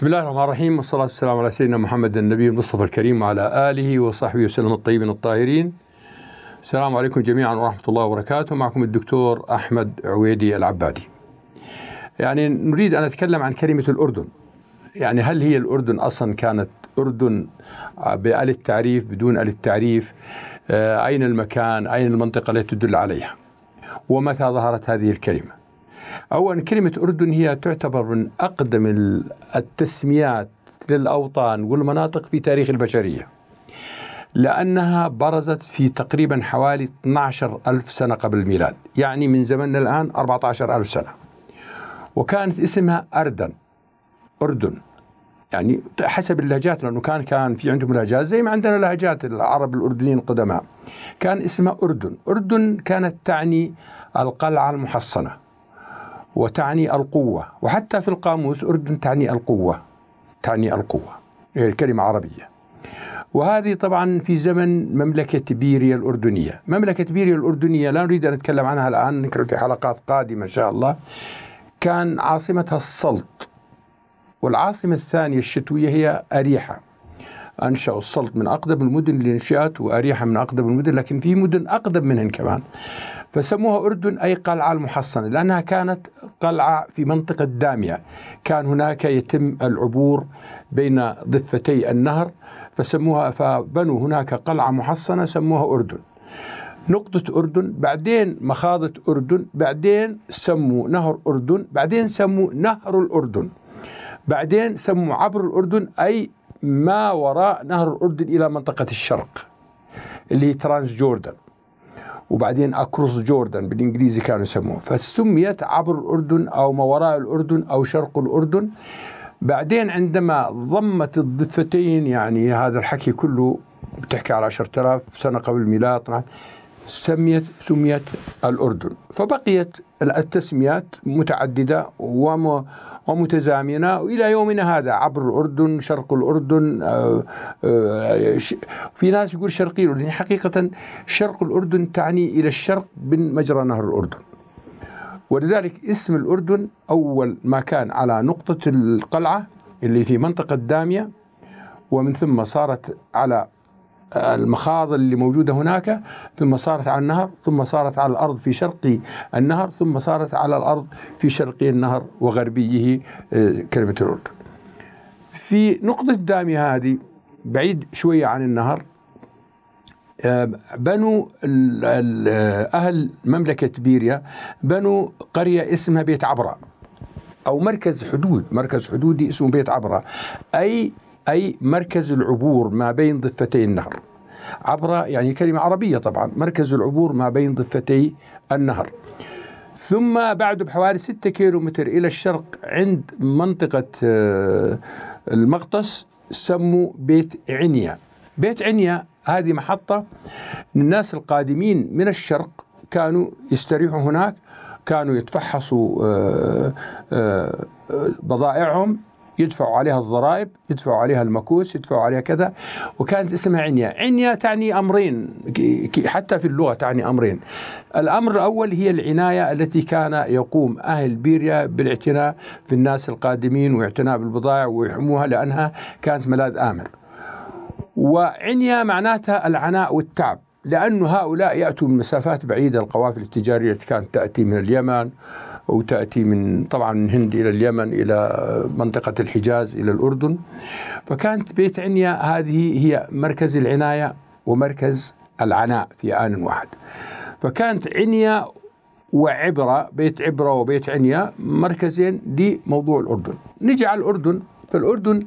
بسم الله الرحمن الرحيم والصلاة والسلام على سيدنا محمد النبي المصطفى الكريم وعلى آله وصحبه وسلم الطيبين الطاهرين السلام عليكم جميعا ورحمة الله وبركاته معكم الدكتور أحمد عويدي العبادي يعني نريد أن أتكلم عن كلمة الأردن يعني هل هي الأردن أصلا كانت أردن بأل التعريف بدون أل التعريف أين المكان أين المنطقة التي تدل عليها ومتى ظهرت هذه الكلمة أولا كلمة أردن هي تعتبر من أقدم التسميات للأوطان والمناطق في تاريخ البشرية لأنها برزت في تقريبا حوالي 12 ألف سنة قبل الميلاد يعني من زمننا الآن 14 ألف سنة وكانت اسمها أردن أردن يعني حسب اللهجات لأنه كان كان في عندهم لهجات زي ما عندنا لهجات العرب الأردنيين القدماء كان اسمها أردن أردن كانت تعني القلعة المحصنة وتعني القوة وحتى في القاموس أردن تعني القوة تعني القوة هي كلمة عربية وهذه طبعا في زمن مملكة بيريا الأردنية مملكة بيريا الأردنية لا نريد أن نتكلم عنها الآن نكرر في حلقات قادمة إن شاء الله كان عاصمتها السلط والعاصمة الثانية الشتوية هي أريحة أنشأوا السلط من أقدم المدن اللي انشأت وأريحة من أقدم المدن لكن في مدن أقدم منهن كمان فسموها أردن أي قلعة المحصنة لأنها كانت قلعة في منطقة دامية كان هناك يتم العبور بين ضفتي النهر فسموها فبنوا هناك قلعة محصنة سموها أردن نقطة أردن بعدين مخاضة أردن بعدين سموا نهر أردن بعدين سموا نهر الأردن بعدين سموا عبر الأردن أي ما وراء نهر الأردن إلى منطقة الشرق اللي هي ترانس جوردن وبعدين أكروس جوردن بالإنجليزي كانوا يسموه فسميت عبر الأردن أو ما وراء الأردن أو شرق الأردن بعدين عندما ضمت الضفتين يعني هذا الحكي كله بتحكي على 10000 سنة قبل الميلاد سميت سميت الأردن فبقيت التسميات متعددة ومتزامنة إلى يومنا هذا عبر الأردن شرق الأردن آه، آه، في ناس يقول شرقي الأردن يعني حقيقة شرق الأردن تعني إلى الشرق من مجرى نهر الأردن ولذلك اسم الأردن أول ما كان على نقطة القلعة اللي في منطقة دامية ومن ثم صارت على المخاض اللي موجودة هناك ثم صارت على النهر ثم صارت على الأرض في شرق النهر ثم صارت على الأرض في شرقي النهر وغربيه آه، كلمة الأردن في نقطة دامي هذه بعيد شوية عن النهر آه، بنوا آه، أهل مملكة بيريا بنوا قرية اسمها بيت عبرة أو مركز حدود مركز حدودي اسمه بيت عبرة أي أي مركز العبور ما بين ضفتي النهر عبر يعني كلمة عربية طبعا مركز العبور ما بين ضفتي النهر ثم بعد بحوالي 6 كيلومتر إلى الشرق عند منطقة آه، المغطس سموا بيت عنيا بيت عنيا هذه محطة الناس القادمين من الشرق كانوا يستريحوا هناك كانوا يتفحصوا آه، آه، بضائعهم يدفعوا عليها الضرائب يدفعوا عليها المكوس يدفعوا عليها كذا وكانت اسمها عنيا عنيا تعني أمرين حتى في اللغة تعني أمرين الأمر الأول هي العناية التي كان يقوم أهل بيريا بالاعتناء في الناس القادمين واعتناء بالبضائع ويحموها لأنها كانت ملاذ آمن وعنيا معناتها العناء والتعب لأن هؤلاء يأتوا من مسافات بعيدة القوافل التجارية التي كانت تأتي من اليمن وتأتي من طبعا من الهند إلى اليمن إلى منطقة الحجاز إلى الأردن فكانت بيت عنيا هذه هي مركز العناية ومركز العناء في آن واحد فكانت عنيا وعبرة بيت عبرة وبيت عنيا مركزين لموضوع الأردن نجي على الأردن فالأردن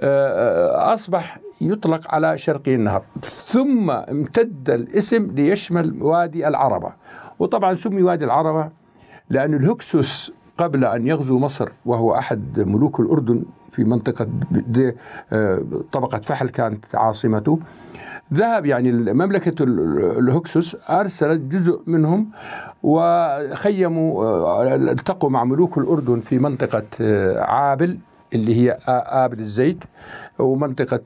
آه، أصبح يطلق على شرقي النهر ثم امتد الاسم ليشمل وادي العربة وطبعا سمي وادي العربة لأن الهكسوس قبل أن يغزو مصر وهو أحد ملوك الأردن في منطقة آه، طبقة فحل كانت عاصمته ذهب يعني مملكة الهكسوس أرسلت جزء منهم وخيموا آه، التقوا مع ملوك الأردن في منطقة آه، عابل اللي هي آبل الزيت ومنطقة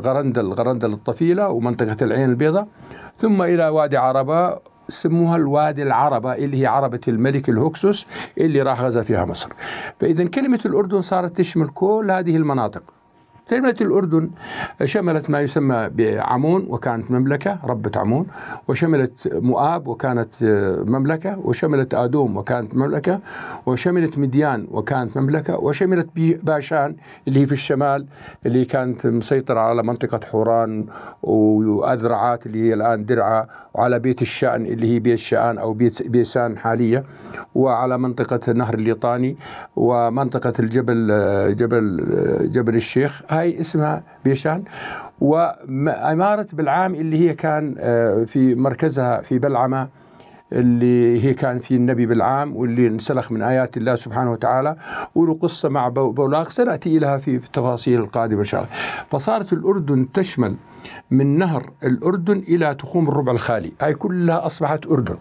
غرندل غرندل الطفيلة ومنطقة العين البيضاء ثم إلى وادي عربة سموها الوادي العربة اللي هي عربة الملك الهكسوس اللي راح غزا فيها مصر فإذا كلمة الأردن صارت تشمل كل هذه المناطق كلمة الأردن شملت ما يسمى بعمون وكانت مملكة ربة عمون وشملت مؤاب وكانت مملكة وشملت آدوم وكانت مملكة وشملت مديان وكانت مملكة وشملت باشان اللي هي في الشمال اللي كانت مسيطرة على منطقة حوران وأذرعات اللي هي الآن درعا وعلى بيت الشأن اللي هي بيت الشأن أو بيت بيسان حاليا وعلى منطقة نهر الليطاني ومنطقة الجبل جبل جبل الشيخ هاي اسمها بيشان وعمارة بالعام اللي هي كان آه، في مركزها في بلعمة اللي هي كان في النبي بالعام واللي انسلخ من آيات الله سبحانه وتعالى قصة مع بولاق سنأتي إليها في التفاصيل القادمة إن شاء الله فصارت الأردن تشمل من نهر الأردن إلى تخوم الربع الخالي هاي كلها أصبحت أردن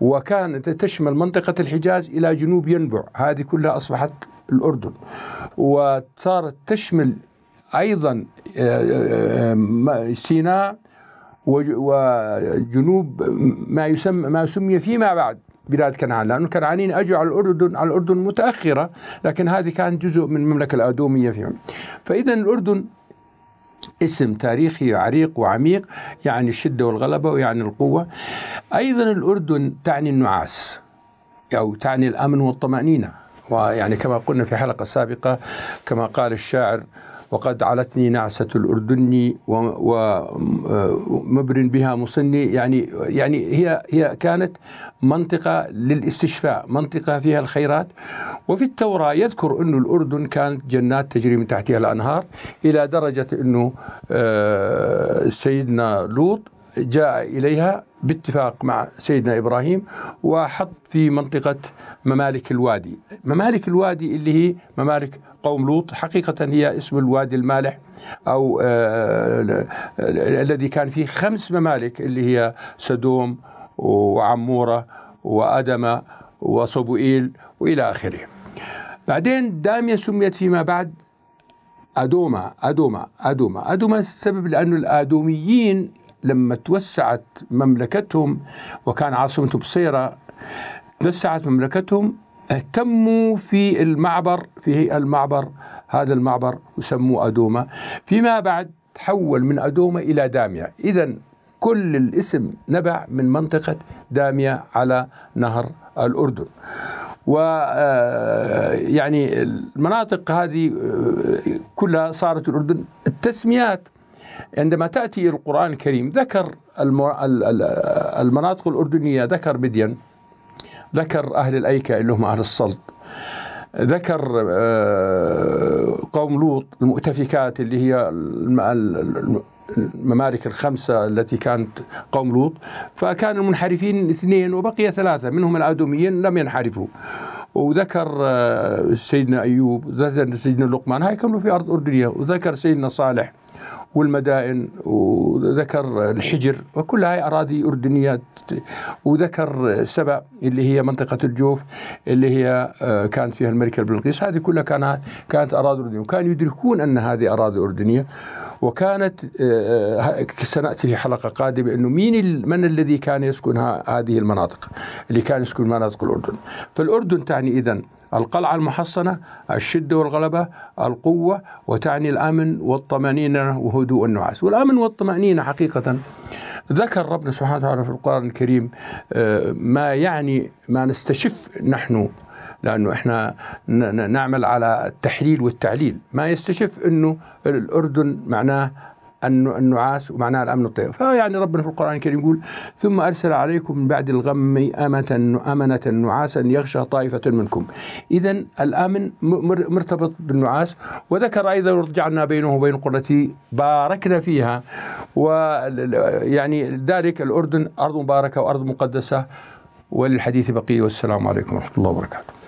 وكانت تشمل منطقة الحجاز إلى جنوب ينبع هذه كلها أصبحت الأردن وصارت تشمل أيضا آه، آه، آه، سيناء وجنوب ما يسمى ما سمي فيما بعد بلاد كنعان لأن الكنعانيين أجوا على الأردن على الأردن متأخرة لكن هذه كانت جزء من المملكة الأدومية فيهم فإذا الأردن اسم تاريخي عريق وعميق يعني الشدة والغلبة ويعني القوة أيضا الأردن تعني النعاس أو تعني الأمن والطمأنينة ويعني كما قلنا في حلقة سابقة كما قال الشاعر وقد علتني نعسة الأردني ومبر بها مصني يعني يعني هي هي كانت منطقة للاستشفاء منطقة فيها الخيرات وفي التوراة يذكر أن الأردن كانت جنات تجري من تحتها الأنهار إلى درجة أنه آه، سيدنا لوط جاء إليها باتفاق مع سيدنا إبراهيم وحط في منطقة ممالك الوادي ممالك الوادي اللي هي ممالك قوم لوط حقيقة هي اسم الوادي المالح أو آه، آه، الذي كان فيه خمس ممالك اللي هي سدوم وعمورة وأدمة وصبوئيل وإلى آخره بعدين دامية سميت فيما بعد أدوما أدوما أدوما أدوما السبب لأن الآدوميين لما توسعت مملكتهم وكان عاصمته بصيرة توسعت مملكتهم اهتموا في المعبر في المعبر هذا المعبر وسموه أدومة فيما بعد تحول من أدومة إلى دامية إذا كل الاسم نبع من منطقة دامية على نهر الأردن و آه، يعني المناطق هذه آه، كلها صارت الأردن التسميات عندما تأتي القرآن الكريم ذكر المناطق الأردنية ذكر بدين ذكر أهل الأيكة اللي هم أهل الصلب ذكر آه، قوم لوط المؤتفكات اللي هي الممالك الخمسة التي كانت قوم لوط فكان المنحرفين اثنين وبقي ثلاثة منهم الآدميين لم ينحرفوا وذكر آه، سيدنا أيوب ذكر سيدنا لقمان هاي كانوا في أرض أردنية وذكر سيدنا صالح والمدائن وذكر الحجر وكل هاي أراضي أردنية وذكر سبأ اللي هي منطقة الجوف اللي هي آه، كانت فيها الملكة بلقيس هذه كلها كانت كانت أراضي أردنية وكانوا يدركون أن هذه أراضي أردنية وكانت آه، سناتي في حلقه قادمه انه مين من الذي كان يسكن هذه المناطق اللي كان يسكن مناطق الاردن فالاردن تعني اذا القلعة المحصنة الشدة والغلبة القوة وتعني الأمن والطمأنينة وهدوء النعاس والأمن والطمأنينة حقيقة ذكر ربنا سبحانه وتعالى في القرآن الكريم آه، ما يعني ما نستشف نحن لانه احنا نعمل على التحليل والتعليل ما يستشف انه الاردن معناه النعاس ومعناها الامن الطيب فيعني ربنا في القران الكريم يقول ثم ارسل عليكم من بعد الغم امنه امنه نعاسا يغشى طائفه منكم اذا الامن مرتبط بالنعاس وذكر ايضا رجعنا بينه وبين قرتي باركنا فيها ويعني ذلك الاردن ارض مباركه وارض مقدسه وللحديث بقيه والسلام عليكم ورحمه الله وبركاته